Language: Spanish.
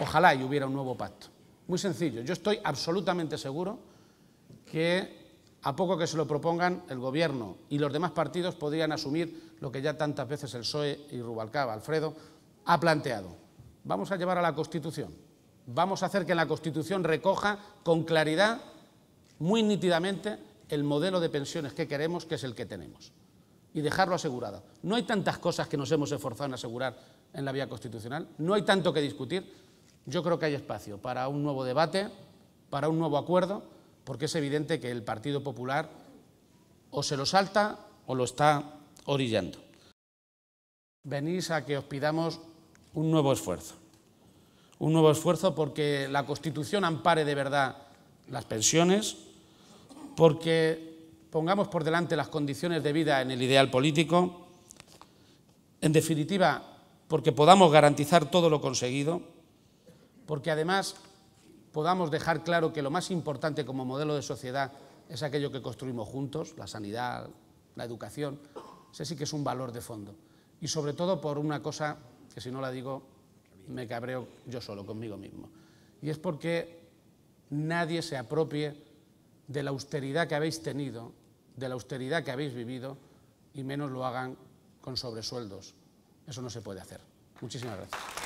Ojalá y hubiera un nuevo pacto. Muy sencillo. Yo estoy absolutamente seguro que a poco que se lo propongan, el Gobierno y los demás partidos podrían asumir lo que ya tantas veces el PSOE y Rubalcaba, Alfredo, ha planteado. Vamos a llevar a la Constitución. Vamos a hacer que la Constitución recoja con claridad, muy nítidamente, el modelo de pensiones que queremos, que es el que tenemos. Y dejarlo asegurado. No hay tantas cosas que nos hemos esforzado en asegurar en la vía constitucional. No hay tanto que discutir yo creo que hay espacio para un nuevo debate, para un nuevo acuerdo, porque es evidente que el Partido Popular o se lo salta o lo está orillando. Venís a que os pidamos un nuevo esfuerzo. Un nuevo esfuerzo porque la Constitución ampare de verdad las pensiones, porque pongamos por delante las condiciones de vida en el ideal político, en definitiva, porque podamos garantizar todo lo conseguido porque además podamos dejar claro que lo más importante como modelo de sociedad es aquello que construimos juntos, la sanidad, la educación, ese sí que es un valor de fondo. Y sobre todo por una cosa que si no la digo me cabreo yo solo conmigo mismo. Y es porque nadie se apropie de la austeridad que habéis tenido, de la austeridad que habéis vivido, y menos lo hagan con sobresueldos. Eso no se puede hacer. Muchísimas gracias.